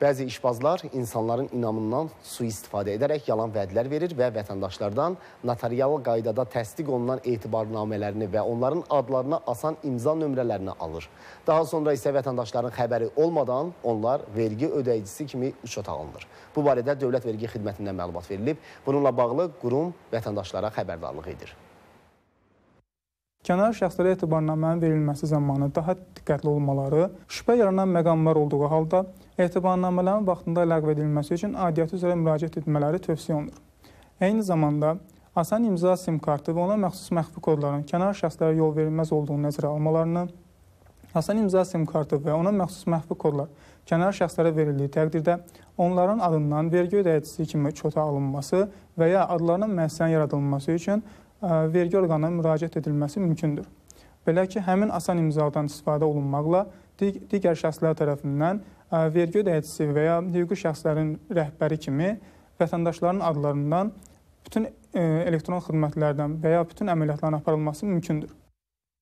Bəzi işbazlar insanların inamından sui-istifadə edərək yalan vədlər verir və vətəndaşlardan notarial qaydada təsdiq olunan etibarnamələrini və onların adlarına asan imza nömrələrini alır. Daha sonra isə vətəndaşların xəbəri olmadan onlar vergi ödəyicisi kimi uçota alınır. Bu barədə Dövlət Vergi Xidmətindən məlumat verilib. Bununla bağlı qurum vətəndaşlara xəbərdarlıq edir kənar şəxslərə etibarnamənin verilməsi zamanı daha diqqətli olmaları, şübhə yaranan məqamlar olduğu halda etibarnamələrin vaxtında ləğv edilməsi üçün aidiyyəti üzrə müraciət etmələri tövsiyə olunur. Eyni zamanda asan imza sim kartı və ona məxsus məxfi kodların kənar şəxslərə yol verilməz olduğunu nəzərə almalarını, Hasan imza SIM kartı və ona məxsus məxfi kodlar kənar şəxslərə verildiyi təqdirdə onların adından vergi ödəyicisi kimi çota alınması və ya adlarının müəssisənin yaradılması üçün vergi orqanına müraciət edilməsi mümkündür. Belə ki, həmin asan imzadan istifadə olunmaqla dig digər şəxslər tərəfindən vergi ödəyicisi və ya hüquqi şəxslərin rəhbəri kimi vətəndaşların adlarından bütün elektron xidmətlərdən və ya bütün əməliyyatların aparılması mümkündür.